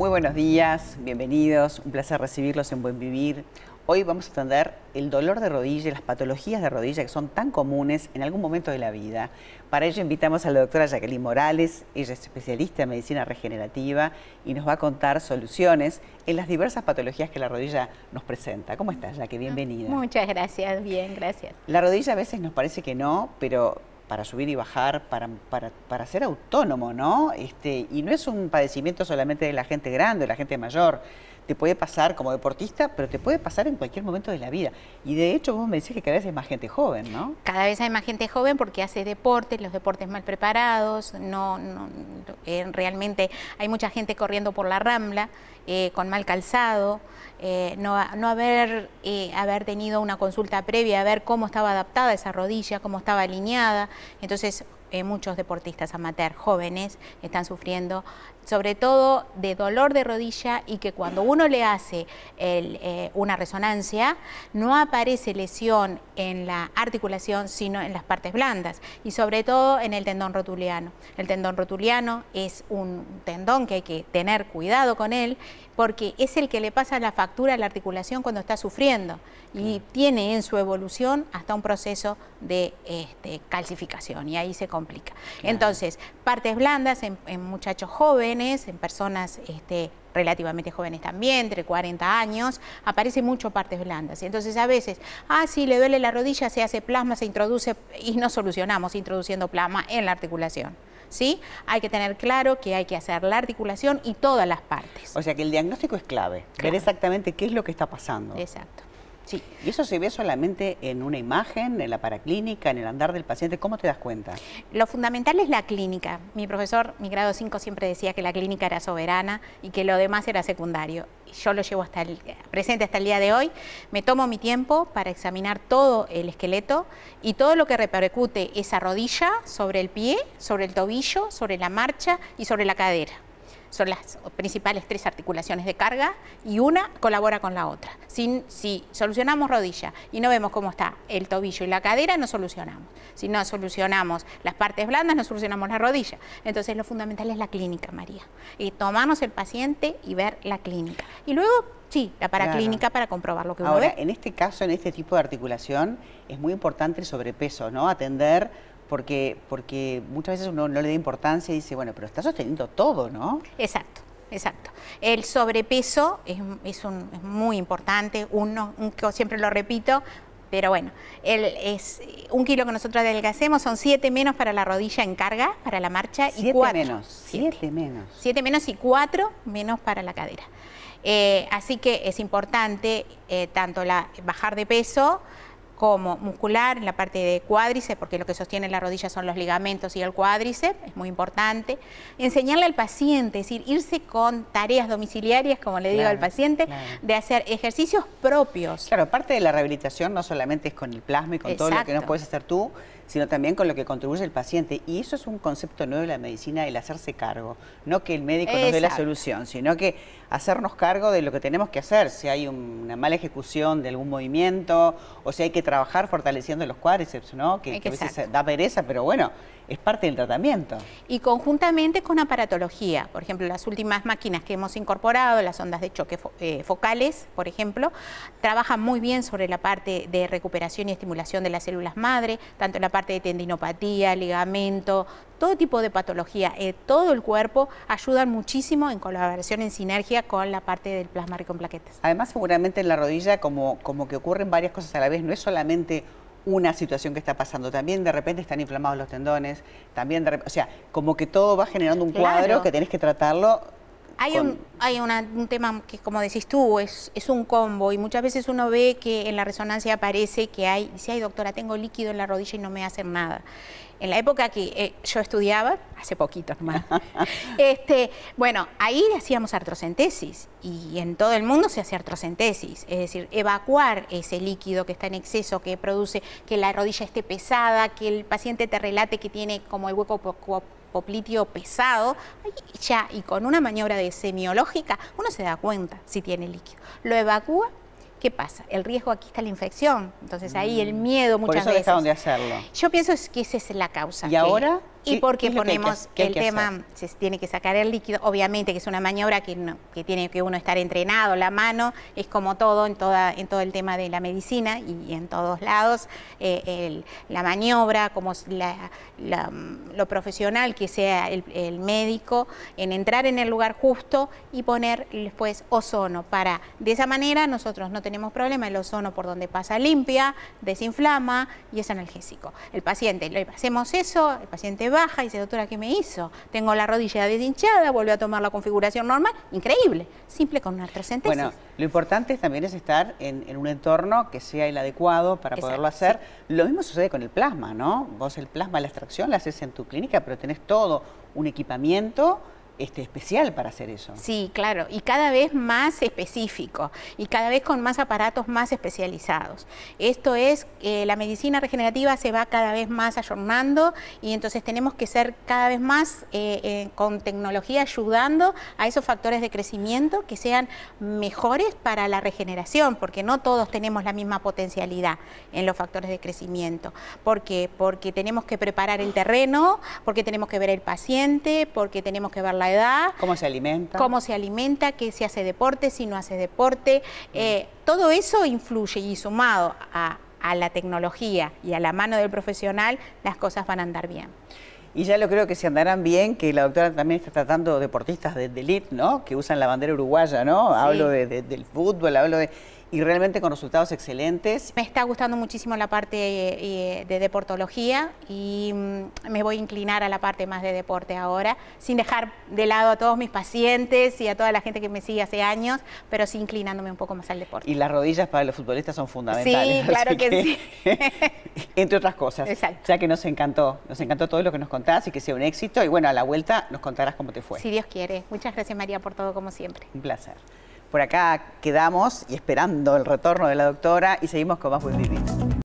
Muy buenos días, bienvenidos, un placer recibirlos en Buen Vivir. Hoy vamos a atender el dolor de rodilla y las patologías de rodilla que son tan comunes en algún momento de la vida. Para ello invitamos a la doctora Jacqueline Morales, ella es especialista en medicina regenerativa y nos va a contar soluciones en las diversas patologías que la rodilla nos presenta. ¿Cómo estás, Jacqueline? Bienvenida. Muchas gracias, bien, gracias. La rodilla a veces nos parece que no, pero para subir y bajar, para, para, para, ser autónomo, ¿no? Este, y no es un padecimiento solamente de la gente grande, de la gente mayor, te puede pasar como deportista, pero te puede pasar en cualquier momento de la vida. Y de hecho vos me decís que cada vez hay más gente joven, ¿no? Cada vez hay más gente joven porque hace deportes, los deportes mal preparados, no, eh, realmente hay mucha gente corriendo por la rambla, eh, con mal calzado, eh, no, no haber, haber tenido una consulta previa, a ver cómo estaba adaptada esa rodilla, cómo estaba alineada. Entonces, muchos deportistas amateur jóvenes están sufriendo sobre todo de dolor de rodilla y que cuando uno le hace eh, una resonancia no aparece lesión en la articulación sino en las partes blandas y sobre todo en el tendón rotuliano. El tendón rotuliano es un tendón que hay que tener cuidado con él porque es el que le pasa la factura a la articulación cuando está sufriendo y tiene en su evolución hasta un proceso de este, calcificación y ahí se complica. Entonces, partes blandas en muchachos jóvenes, en personas este, relativamente jóvenes también, entre 40 años, aparecen mucho partes blandas. Entonces a veces, ah, sí, le duele la rodilla, se hace plasma, se introduce y no solucionamos introduciendo plasma en la articulación. ¿Sí? Hay que tener claro que hay que hacer la articulación y todas las partes. O sea que el diagnóstico es clave, ver exactamente qué es lo que está pasando. Exacto. Sí. ¿Y eso se ve solamente en una imagen, en la paraclínica, en el andar del paciente? ¿Cómo te das cuenta? Lo fundamental es la clínica. Mi profesor, mi grado 5, siempre decía que la clínica era soberana y que lo demás era secundario. Yo lo llevo hasta el, presente hasta el día de hoy. Me tomo mi tiempo para examinar todo el esqueleto y todo lo que repercute esa rodilla sobre el pie, sobre el tobillo, sobre la marcha y sobre la cadera son las principales tres articulaciones de carga y una colabora con la otra. Si, solucionamos rodilla y no vemos cómo está el tobillo y la cadera, no solucionamos. Si no solucionamos las partes blandas, no solucionamos la rodilla. Entonces lo fundamental es la clínica, María. Y tomarnos el paciente y ver la clínica. Y luego Sí, la paraclínica para comprobar lo que uno Ahora, en este caso, en este tipo de articulación, es muy importante el sobrepeso, ¿no? Atender porque, porque muchas veces uno no le da importancia y dice, bueno, pero está sosteniendo todo, ¿no? Exacto. Exacto. El sobrepeso es, un, muy importante, uno, siempre lo repito, pero bueno, el, es un kilo que nosotros adelgacemos son siete menos para la rodilla en carga, para la marcha, y cuatro. Menos, siete, menos. Siete menos y cuatro menos para la cadera. Eh, así que es importante eh, tanto la, bajar de peso, como muscular, en la parte de cuádriceps, porque lo que sostiene la rodilla son los ligamentos y el cuádriceps, es muy importante. Enseñarle al paciente, es decir, irse con tareas domiciliarias, como le digo al paciente, de hacer ejercicios propios. Claro, parte de la rehabilitación no solamente es con el plasma y con todo lo que no puedes hacer tú, sino también con lo que contribuye el paciente. Y eso es un concepto nuevo de la medicina, el hacerse cargo. No que el médico nos dé la solución, sino que hacernos cargo de lo que tenemos que hacer. Si hay una mala ejecución de algún movimiento, o si hay que trabajar fortaleciendo los cuádriceps, ¿no? Que, a veces da pereza, pero bueno, es parte del tratamiento. Y conjuntamente con aparatología, por ejemplo, las últimas máquinas que hemos incorporado, las ondas de choque eh, focales, por ejemplo, trabajan muy bien sobre la parte de recuperación y estimulación de las células madre, tanto en la parte parte de tendinopatía, ligamento, todo tipo de patología, eh, todo el cuerpo, ayudan muchísimo en colaboración, en sinergia con la parte del plasma rico en plaquetas. Además, seguramente en la rodilla, como, como que ocurren varias cosas a la vez, no es solamente una situación que está pasando. También de repente están inflamados los tendones, también o sea, como que todo va generando un cuadro que tenés que tratarlo. Hay un, hay un tema que, como decís tú, es, es, un combo y muchas veces uno ve que en la resonancia aparece que hay, dice, ay doctora, tengo líquido en la rodilla y no me hacen nada. En la época que eh, yo estudiaba, hace poquito nomás, este, bueno, ahí hacíamos artrocentesis y en todo el mundo se hace artrocentesis, es decir, evacuar ese líquido que está en exceso, que produce que la rodilla esté pesada, que el paciente te relate que tiene como el hueco poco poplitio pesado, ya, y con una maniobra de semiología uno se da cuenta si tiene líquido. Lo evacúa ¿qué pasa? El riesgo aquí está la infección. Entonces ahí el mm. miedo muchas Por eso veces. de hacerlo. Yo pienso que esa es la causa. ¿Y ahora? Y porque ponemos el tema, se tiene que sacar el líquido, obviamente que es una maniobra que, tiene que uno estar entrenado, la mano es como todo en, toda, en todo el tema de la medicina y, en todos lados, eh, la maniobra, como mm, lo profesional que sea el, médico, en entrar en el lugar justo y poner después ozono para, de esa manera nosotros no tenemos problema, el ozono por donde pasa limpia, desinflama y es analgésico. El paciente, le hacemos eso, el paciente baja y dice, doctora, ¿qué me hizo? Tengo la rodilla deshinchada, volvió a tomar la configuración normal. Increíble, simple con una artrocentesis. Bueno, lo importante también es estar en, un entorno que sea el adecuado para poderlo hacer. Lo mismo sucede con el plasma, ¿no? Vos el plasma, la extracción la haces en tu clínica, pero tenés todo un equipamiento este, especial para hacer eso. Sí, claro, y cada vez más específico y cada vez con más aparatos más especializados. Esto es, eh, la medicina regenerativa se va cada vez más ayornando y entonces tenemos que ser cada vez más eh, eh, con tecnología ayudando a esos factores de crecimiento que sean mejores para la regeneración, porque no todos tenemos la misma potencialidad en los factores de crecimiento. ¿Por qué? Porque tenemos que preparar el terreno, porque tenemos que ver el paciente, porque tenemos que ver la edad. Cómo se alimenta. Cómo se alimenta, que si hace deporte, si no hace deporte. Eh, todo eso influye y sumado a, a la tecnología y a la mano del profesional, las cosas van a andar bien. Y ya lo creo que se andarán bien, que la doctora también está tratando deportistas de, elite, ¿no? Que usan la bandera uruguaya, ¿no? Hablo del fútbol, hablo de y realmente con resultados excelentes. Me está gustando muchísimo la parte eh, de deportología y mm, me voy a inclinar a la parte más de deporte ahora, sin dejar de lado a todos mis pacientes y a toda la gente que me sigue hace años, pero sí inclinándome un poco más al deporte. Y las rodillas para los futbolistas son fundamentales. Sí, claro que, sí. entre otras cosas. Exacto. Ya que nos encantó, nos encantó todo lo que nos contás y que sea un éxito. Y bueno, a la vuelta nos contarás cómo te fue. Si Dios quiere. Muchas gracias María por todo como siempre. Un placer. Por acá quedamos y esperando el retorno de la doctora y seguimos con más Buen Vivir.